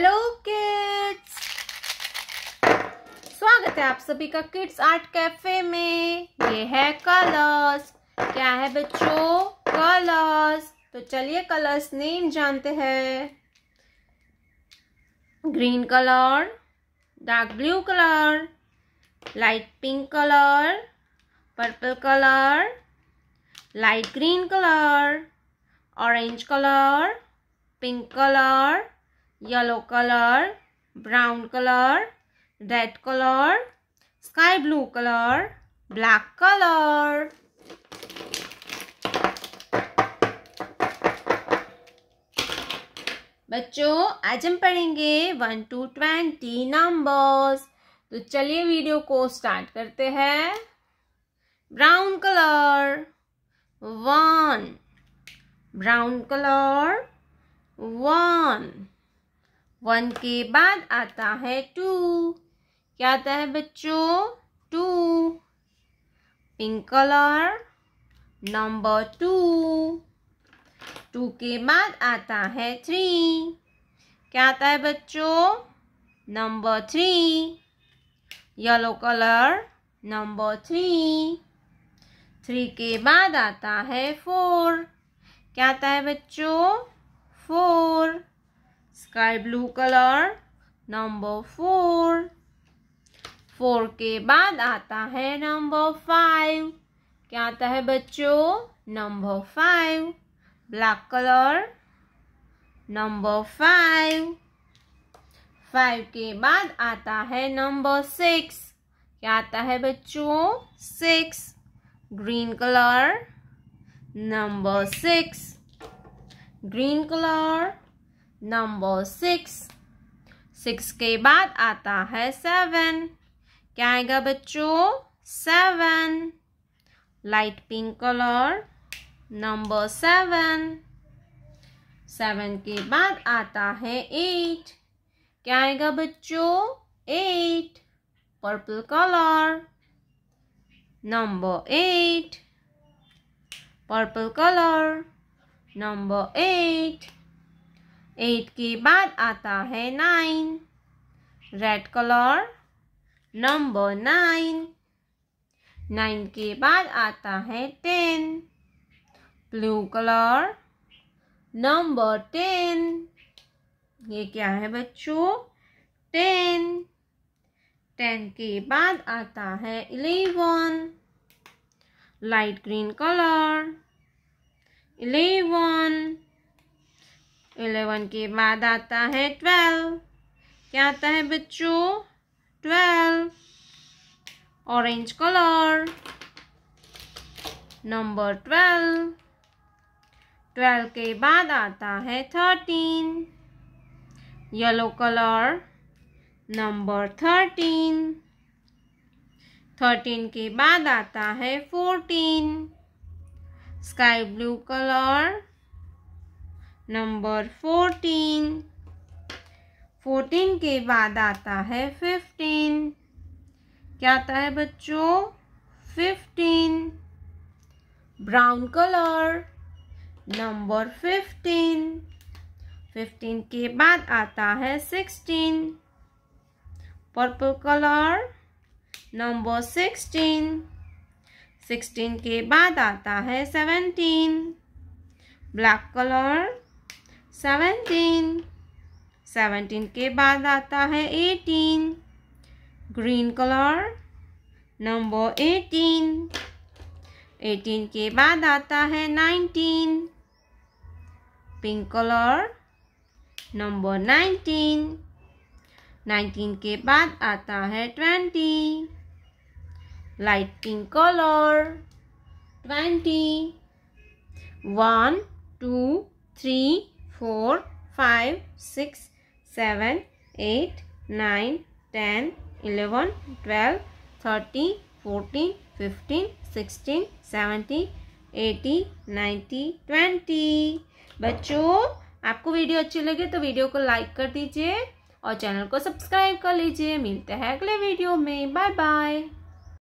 hello kids स्वागत है आप सभी का किड्स आर्ट कैफे में ये है कलर्स क्या है बच्चों कलर्स तो चलिए कलर्स नेम जानते हैं green colour dark blue colour light pink colour purple colour light green colour orange colour pink colour yellow color brown color red color sky blue color black color बच्चों आज हम पढ़ेंगे one two twenty numbers तो चलिए video को start करते हैं brown colour one brown colour one one के बाद आता है टू क्या आता है बच्चों two pink colour number two two के बाद आता है थ्री क्या आता है बच्चों number three yellow colour number three three के बाद आता है फोर क्या आता है बच्चों four sky blue colour number four four के बाद आता है नंबर फाइव क्या आता है बच्चों number five black colour number five five के बाद आता है नंबर सिक्स क्या आता है बच्चों six green colour number six green colour number six six के बाद आता है सेवन क्या आएगा बच्चों seven light pink colour number seven seven के बाद आता है एट क्या आएगा बच्चों eight purple colour number eight purple colour number eight eight के बाद आता है nine red colour number nine nine के बाद आता है ten blue colour number ten ये क्या है बच्चों टेन टेन के बाद आता है eleven light green colour eleven eleven के बाद आता है ट्वेल्व क्या आता है बच्चों twelve orange colour number twelve twelve के बाद आता है thirteen yellow colour number thirteen thirteen के बाद आता है fourteen sky blue colour number fourteen fourteen के बाद आता है फिफ्टीन क्या आता है बच्चों fifteen brown colour number fifteen fifteen के बाद आता है sixteen purple colour number sixteen sixteen के बाद आता है seventeen black colour seventeen seventeen के बाद आता है eighteen green colour number eighteen eighteen के बाद आता है nineteen pink colour number nineteen nineteen के बाद आता है twenty light pink colour twenty one two three four five six seven eight nine ten eleven twelve thirteen fourteen fifteen sixteen seventeen eighteen nineteen twenty बच्चों आपको video अच्छी लगे तो video को लाइक कर दीजिए और चैनल को सब्सक्राइब कर लीजिए मिलते हैं अगले वीडियो में बाय बाय